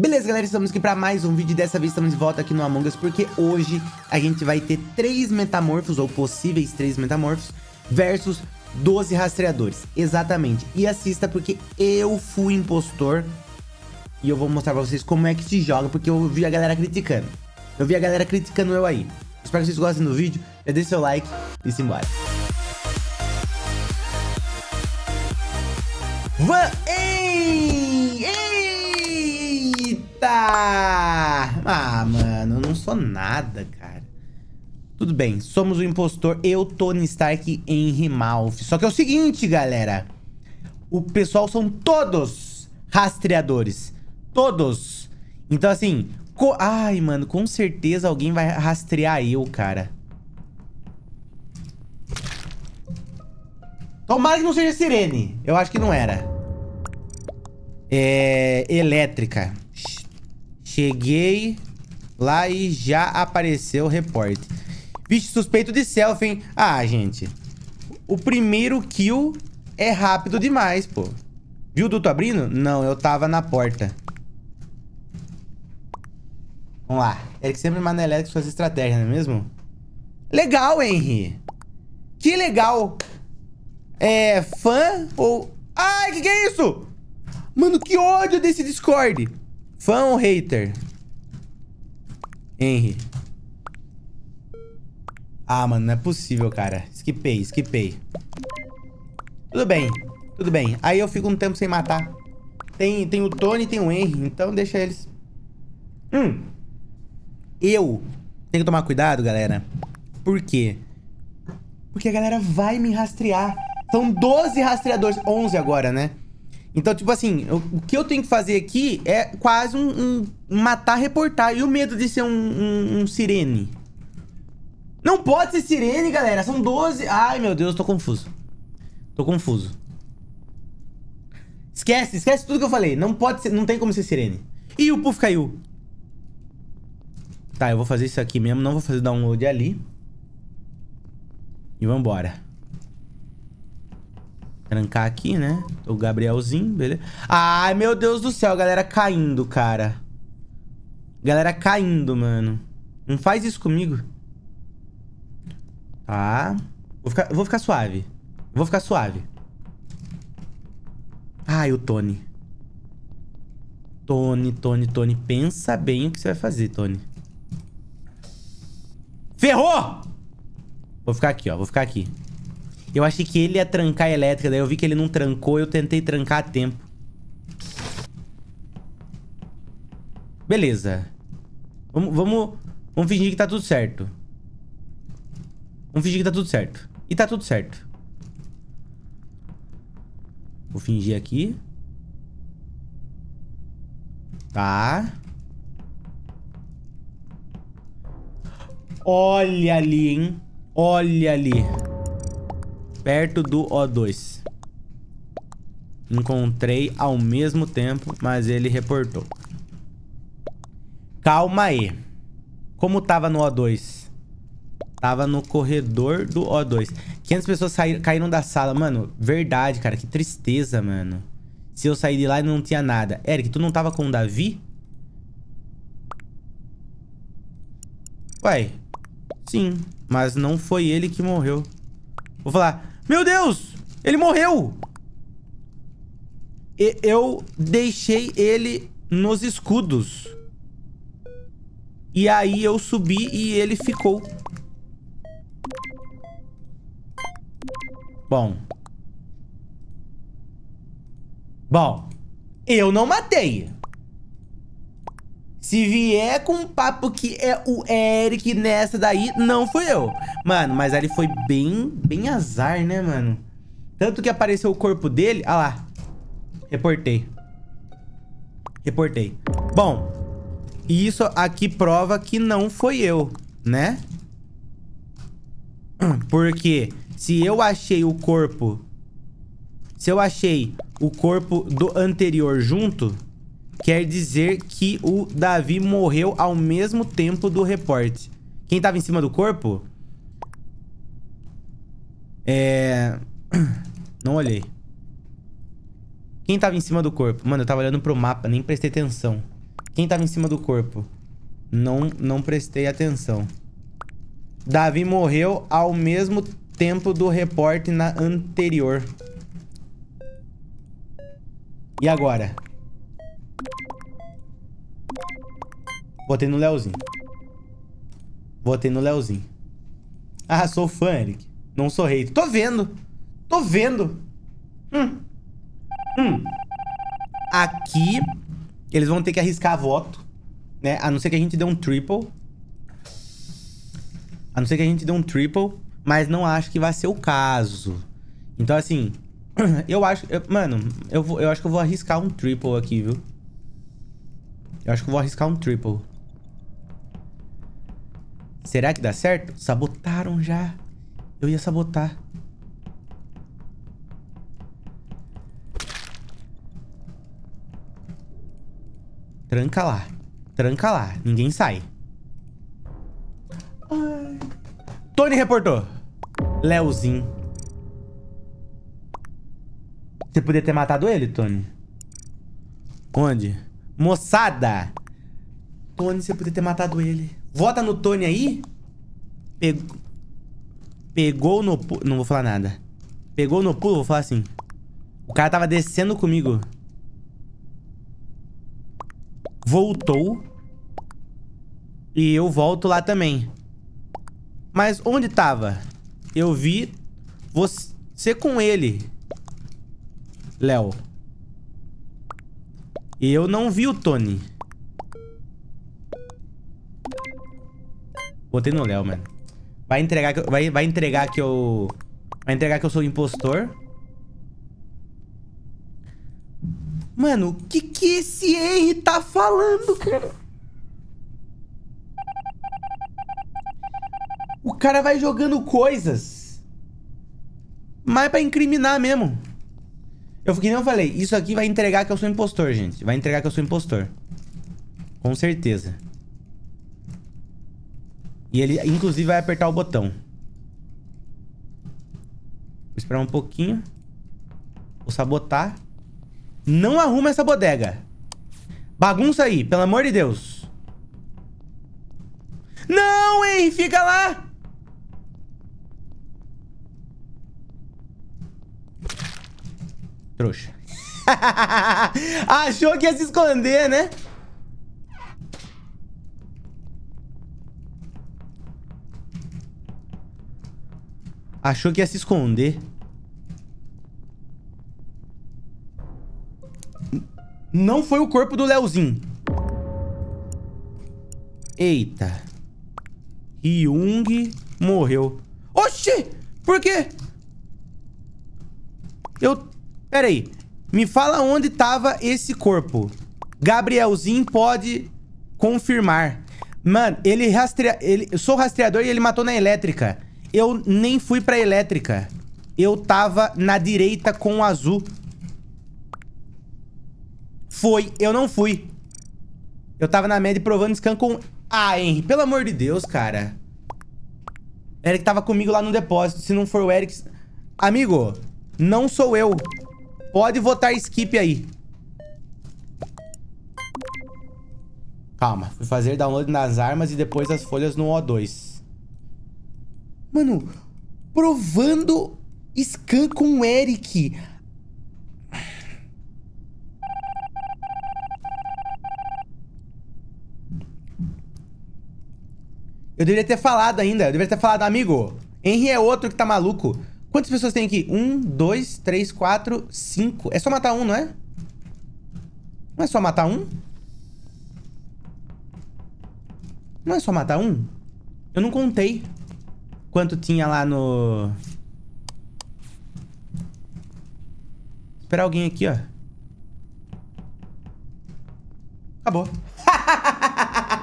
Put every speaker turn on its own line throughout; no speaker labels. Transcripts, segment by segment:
Beleza, galera, estamos aqui para mais um vídeo dessa vez estamos de volta aqui no Among Us porque hoje a gente vai ter três metamorfos, ou possíveis três metamorfos, versus 12 rastreadores, exatamente. E assista porque eu fui impostor e eu vou mostrar pra vocês como é que se joga, porque eu vi a galera criticando. Eu vi a galera criticando eu aí. Espero que vocês gostem do vídeo, já deixa seu like e simbora. Van Ah! Ah, mano, eu não sou nada, cara. Tudo bem, somos o impostor, eu, Tony Stark e Henry Malf. Só que é o seguinte, galera. O pessoal são todos rastreadores. Todos. Então, assim... Ai, mano, com certeza alguém vai rastrear eu, cara. Tomara que não seja sirene. Eu acho que não era. É... Elétrica. Cheguei lá e já apareceu o reporte. Vixe, suspeito de selfie, hein? Ah, gente. O primeiro kill é rápido demais, pô. Viu o duto abrindo? Não, eu tava na porta. Vamos lá. É Eric sempre manelético com suas estratégias, não é mesmo? Legal, Henry. Que legal. É fã ou... Ai, que que é isso? Mano, que ódio desse Discord. Fã ou hater? Henry. Ah, mano, não é possível, cara. Skipei, skipei. Tudo bem, tudo bem. Aí eu fico um tempo sem matar. Tem, tem o Tony e tem o Henry, então deixa eles. Hum. Eu tenho que tomar cuidado, galera. Por quê? Porque a galera vai me rastrear. São 12 rastreadores. 11 agora, né? Então, tipo assim, o, que eu tenho que fazer aqui é quase um, um matar reportar E o medo de ser um, um, um, sirene? Não pode ser sirene, galera. São 12. Ai, meu Deus, tô confuso. Tô confuso. Esquece, esquece tudo que eu falei. Não pode ser, não tem como ser sirene. E o puff caiu. Tá, eu vou fazer isso aqui mesmo. Não vou fazer download ali. E vambora. embora. Trancar aqui, né? O Gabrielzinho, beleza. Ai, meu Deus do céu, galera caindo, cara. Galera caindo, mano. Não faz isso comigo. Tá. Vou ficar, vou ficar suave. Vou ficar suave. Ai, o Tony. Tony, Tony, Tony. Pensa bem o que você vai fazer, Tony. Ferrou! Vou ficar aqui, ó. Vou ficar aqui. Eu achei que ele ia trancar a elétrica, daí eu vi que ele não trancou, eu tentei trancar a tempo. Beleza. Vamos, vamos, vamos fingir que tá tudo certo. Vamos fingir que tá tudo certo. E tá tudo certo. Vou fingir aqui. Tá. Olha ali, hein? Olha ali perto do O2. Encontrei ao mesmo tempo, mas ele reportou. Calma aí. Como tava no O2? Tava no corredor do O2. 500 pessoas saíram, caíram da sala. Mano, verdade, cara. Que tristeza, mano. Se eu sair de lá e não tinha nada. Eric, tu não tava com o Davi? Ué, sim. Mas não foi ele que morreu. Vou falar... Meu Deus! Ele morreu! E eu deixei ele nos escudos. E aí eu subi e ele ficou. Bom. Bom. Eu não matei. Se vier com um papo que é o Eric nessa daí, não fui eu. Mano, mas ali foi bem, bem azar, né, mano? Tanto que apareceu o corpo dele. Ah lá. Reportei. Reportei. Bom, isso aqui prova que não foi eu, né? Porque se eu achei o corpo... Se eu achei o corpo do anterior junto quer dizer que o Davi morreu ao mesmo tempo do reporte. Quem tava em cima do corpo? É... Não olhei. Quem tava em cima do corpo? Mano, eu tava olhando pro mapa, nem prestei atenção. Quem tava em cima do corpo? Não, não prestei atenção. Davi morreu ao mesmo tempo do reporte na anterior. E agora? Botei no Leozinho. Botei no Leozinho. Ah, sou fã, Eric. Não sou rei. Tô vendo. Tô vendo. Hum. Hum. Aqui, eles vão ter que arriscar voto, né? A não ser que a gente dê um triple. A não ser que a gente dê um triple, mas não acho que vai ser o caso. Então, assim, eu acho... Eu, mano, eu, vou, eu acho que eu vou arriscar um triple aqui, viu? Eu acho que eu vou arriscar um triple. Será que dá certo? Sabotaram já. Eu ia sabotar. Tranca lá. Tranca lá. Ninguém sai. Ai. Tony reportou. Leozinho. Você podia ter matado ele, Tony? Onde? Moçada! Tony, você podia ter matado ele. Vota no Tony aí. Pegou, pegou no pulo. Não vou falar nada. Pegou no pulo, vou falar assim. O cara tava descendo comigo. Voltou. E eu volto lá também. Mas onde tava? Eu vi você com ele. Léo. E eu não vi o Tony. Botei no Léo, mano. Vai entregar que eu, vai, vai entregar que eu... Vai entregar que eu sou impostor. Mano, o que que esse Henry tá falando, cara? O cara vai jogando coisas. Mas pra incriminar mesmo. Eu fiquei, nem eu falei, isso aqui vai entregar que eu sou impostor, gente. Vai entregar que eu sou impostor. Com certeza. E ele, inclusive, vai apertar o botão. Vou esperar um pouquinho. Vou sabotar. Não arruma essa bodega. Bagunça aí, pelo amor de Deus. Não, hein? Fica lá! Trouxa. Achou que ia se esconder, né? Achou que ia se esconder. Não foi o corpo do Leozinho. Eita. Hyung morreu. Oxi! Por quê? Eu... Pera aí. Me fala onde tava esse corpo. Gabrielzinho pode confirmar. Mano, ele rastreia... Ele... Eu sou rastreador e ele matou na elétrica. Eu nem fui pra elétrica. Eu tava na direita com o azul. Foi, eu não fui. Eu tava na média provando scan com... Ah, Henry, pelo amor de Deus, cara. Eric tava comigo lá no depósito. Se não for o Eric... Amigo, não sou eu. Pode votar skip aí. Calma. Fui fazer download nas armas e depois as folhas no O2. Mano, provando scan com o Eric. Eu deveria ter falado ainda. Eu deveria ter falado, amigo. Henry é outro que tá maluco. Quantas pessoas tem aqui? Um, dois, três, quatro, cinco. É só matar um, não é? Não é só matar um? Não é só matar um? Eu não contei. Quanto tinha lá no... Esperar alguém aqui, ó. Acabou.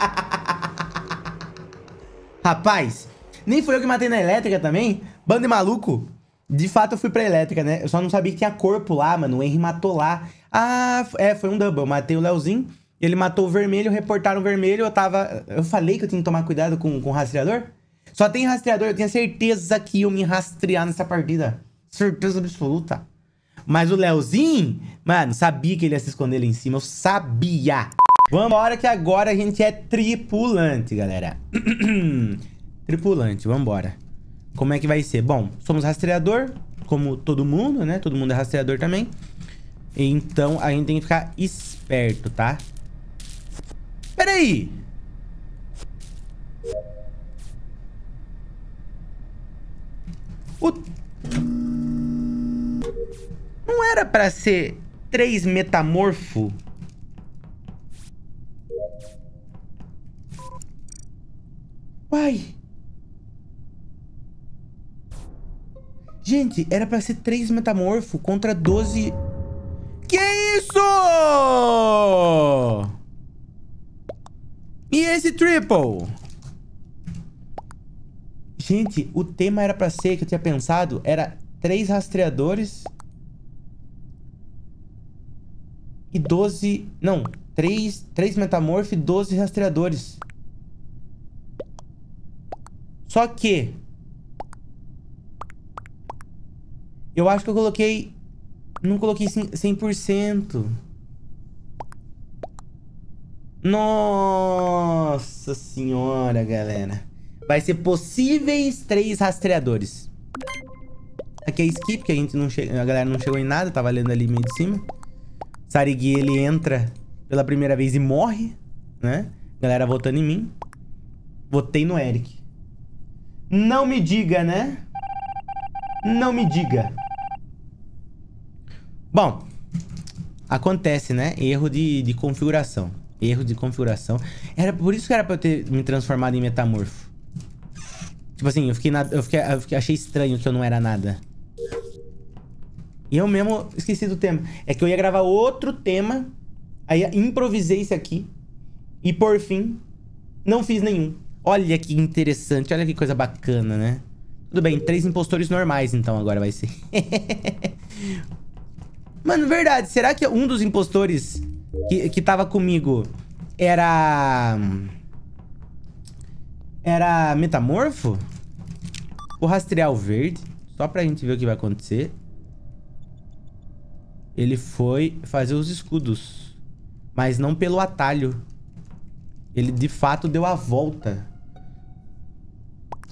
Rapaz, nem foi eu que matei na elétrica também. Bando de maluco. De fato, eu fui pra elétrica, né? Eu só não sabia que tinha corpo lá, mano. O Henry matou lá. Ah, é, foi um double. Eu matei o Leozinho. Ele matou o vermelho, reportaram o vermelho. Eu tava... Eu falei que eu tinha que tomar cuidado com, com o rastreador? Só tem rastreador, eu tenho certeza que eu me rastrear nessa partida. Certeza absoluta. Mas o Leozinho, mano, sabia que ele ia se esconder lá em cima. Eu sabia. Vambora que agora a gente é tripulante, galera. tripulante, vambora. Como é que vai ser? Bom, somos rastreador, como todo mundo, né? Todo mundo é rastreador também. Então a gente tem que ficar esperto, tá? Peraí! O... Não era para ser três metamorfo? Uai. Gente, era pra ser três metamorfo contra 12... Que isso? E esse triple? Gente, o tema era pra ser, que eu tinha pensado, era três rastreadores e 12... Não, 3, 3 metamorfos e 12 rastreadores. Só que... Eu acho que eu coloquei... Não coloquei 100%. Nossa senhora, galera. Vai ser possíveis três rastreadores. Aqui é skip, que a gente não a galera não chegou em nada, tava lendo ali meio de cima. Sarigui, ele entra pela primeira vez e morre, né? Galera votando em mim. Votei no Eric. Não me diga, né? Não me diga. Bom, acontece, né? Erro de, de configuração. Erro de configuração. Era por isso que era pra eu ter me transformado em metamorfo. Tipo assim, eu fiquei, na, eu fiquei, eu fiquei achei estranho que eu não era nada. E eu mesmo esqueci do tema. É que eu ia gravar outro tema, aí improvisei isso aqui. E por fim, não fiz nenhum. Olha que interessante, olha que coisa bacana, né? Tudo bem, três impostores normais então agora vai ser. Mano, verdade, será que um dos impostores que, que tava comigo era... Era metamorfo? Vou rastrear o verde, só pra gente ver o que vai acontecer. Ele foi fazer os escudos, mas não pelo atalho. Ele de fato deu a volta.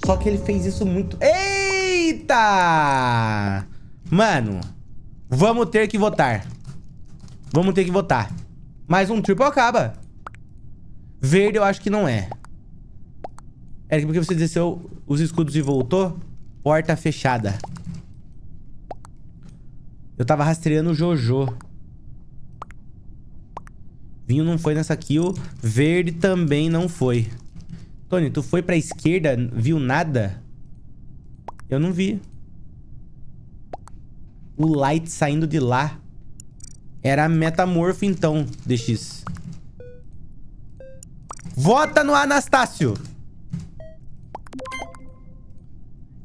Só que ele fez isso muito... Eita! Mano, vamos ter que votar. Vamos ter que votar. Mais um triple acaba. Verde eu acho que não é. Eric, por que você desceu os escudos e voltou? Porta fechada. Eu tava rastreando o Jojo. Vinho não foi nessa kill. Verde também não foi. Tony, tu foi pra esquerda, viu nada? Eu não vi. O Light saindo de lá. Era metamorfo então, DX. Vota no Anastácio!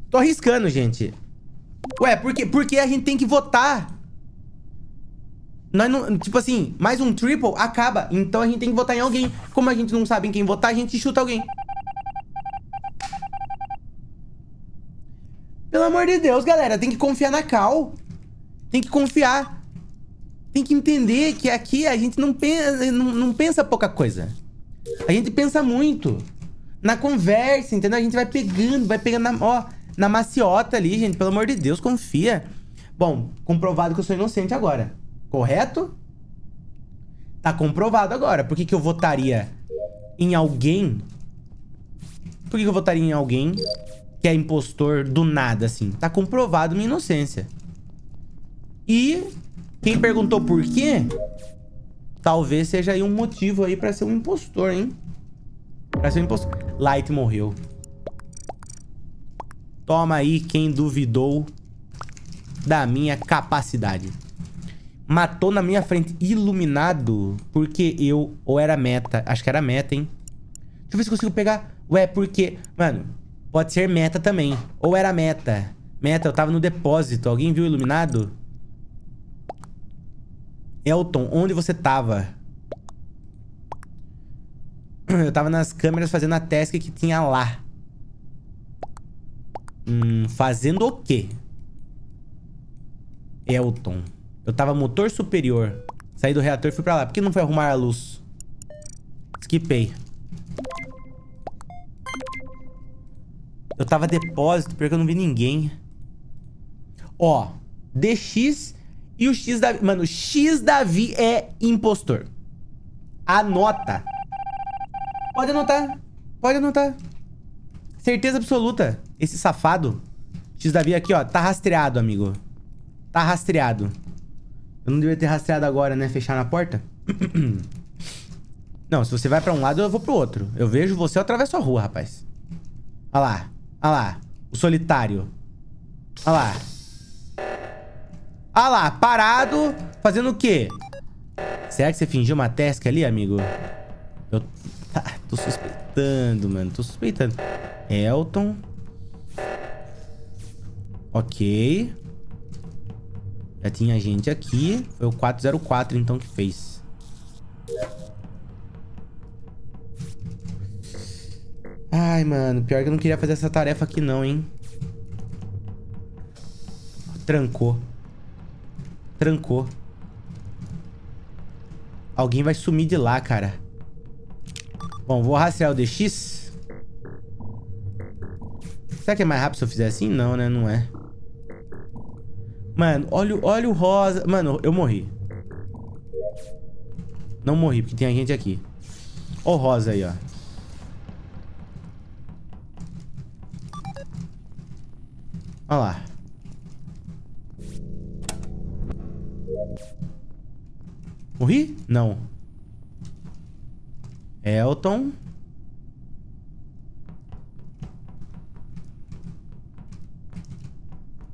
Tô arriscando, gente. Ué, por que, por que a gente tem que votar? Nós não, tipo assim, mais um triple acaba. Então a gente tem que votar em alguém. Como a gente não sabe em quem votar, a gente chuta alguém. Pelo amor de Deus, galera. Tem que confiar na Cal. Tem que confiar. Tem que entender que aqui a gente não pensa, não, não pensa pouca coisa. A gente pensa muito na conversa, entendeu? A gente vai pegando, vai pegando na, ó, na maciota ali, gente. Pelo amor de Deus, confia. Bom, comprovado que eu sou inocente agora. Correto? Tá comprovado agora. Por que, que eu votaria em alguém? Por que, que eu votaria em alguém que é impostor do nada, assim? Tá comprovado minha inocência. E quem perguntou por quê, talvez seja aí um motivo aí para ser um impostor, hein? Parece um impostor. Light morreu. Toma aí quem duvidou da minha capacidade. Matou na minha frente, iluminado, porque eu... Ou era meta. Acho que era meta, hein? Deixa eu ver se consigo pegar. Ué, porque... Mano, pode ser meta também. Ou era meta. Meta, eu tava no depósito. Alguém viu iluminado? Elton, onde você tava? Eu tava nas câmeras fazendo a task que tinha lá. Hum, fazendo o quê? Elton. Eu tava motor superior. Saí do reator e fui pra lá. Por que não foi arrumar a luz? Skipei. Eu tava depósito, porque eu não vi ninguém. Ó, DX e o X Davi. Mano, o X Davi é impostor. Anota. Pode anotar. Pode anotar. Certeza absoluta. Esse safado. X Davi aqui, ó. Tá rastreado, amigo. Tá rastreado. Eu não devia ter rastreado agora, né? Fechar na porta. não, se você vai pra um lado, eu vou pro outro. Eu vejo você, eu atravesso a rua, rapaz. Olha lá. Olha lá. O solitário. Olha lá. Olha lá, parado. Fazendo o quê? Será que você fingiu uma tesca ali, amigo? Eu tô suspeitando, mano. Tô suspeitando. Elton. Ok. Já tinha gente aqui. Foi o 404, então, que fez. Ai, mano. Pior que eu não queria fazer essa tarefa aqui, não, hein. Trancou. Trancou. Alguém vai sumir de lá, cara. Bom, vou rastrear o DX. Será que é mais rápido se eu fizer assim? Não, né? Não é. Mano, olha, olha o rosa. Mano, eu morri. Não morri, porque tem a gente aqui. Ó o rosa aí, ó. Olha lá. Morri? Não. Elton.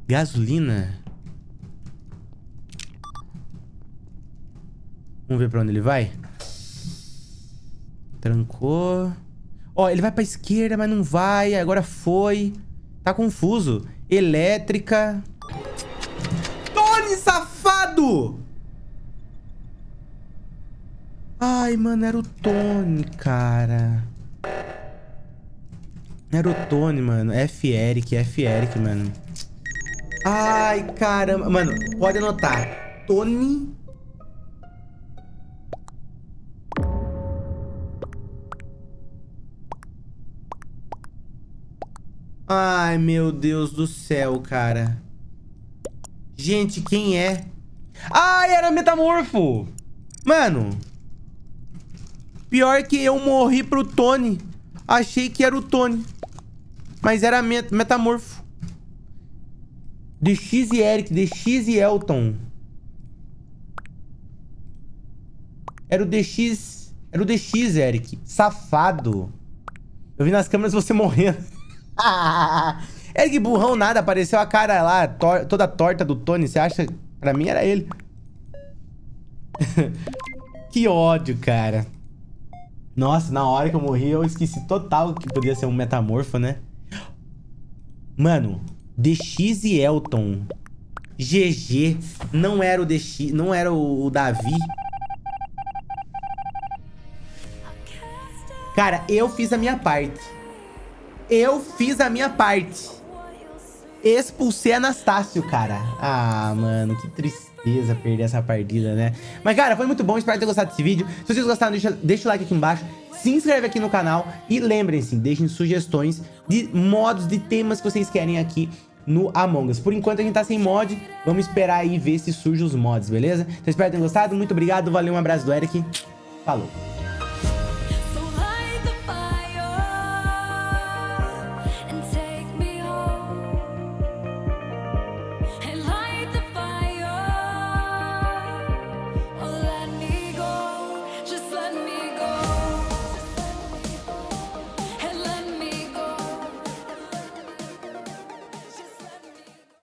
Gasolina. Vamos ver pra onde ele vai. Trancou. Ó, ele vai pra esquerda, mas não vai. Agora foi. Tá confuso. Elétrica. Ai, mano, era o Tony, cara. Era o Tony, mano. F. Eric, F. Eric, mano. Ai, caramba. Mano, pode anotar. Tony... Ai, meu Deus do céu, cara. Gente, quem é? Ai, era Metamorfo! Mano... Pior que eu morri pro Tony. Achei que era o Tony. Mas era met metamorfo. DX e Eric, DX e Elton. Era o DX. Era o DX, Eric. Safado. Eu vi nas câmeras você morrendo. Eric burrão nada, apareceu a cara lá, tor toda torta do Tony. Você acha? Pra mim era ele. que ódio, cara. Nossa, na hora que eu morri, eu esqueci total que podia ser um metamorfo, né? Mano, DX e Elton. GG. Não era o DX, não era o, Davi. Cara, eu fiz a minha parte. Eu fiz a minha parte. Expulsei Anastácio, cara. Ah, mano, que tristeza tristeza perder essa partida, né? Mas, cara, foi muito bom. Espero ter gostado desse vídeo. Se vocês gostaram, deixa, deixa o like aqui embaixo. Se inscreve aqui no canal. E lembrem-se, deixem sugestões de modos, de temas que vocês querem aqui no Among Us. Por enquanto a gente tá sem mod, vamos esperar aí ver se surgem os mods, beleza? Então espero que tenham gostado, muito obrigado, valeu, um abraço do Eric, falou!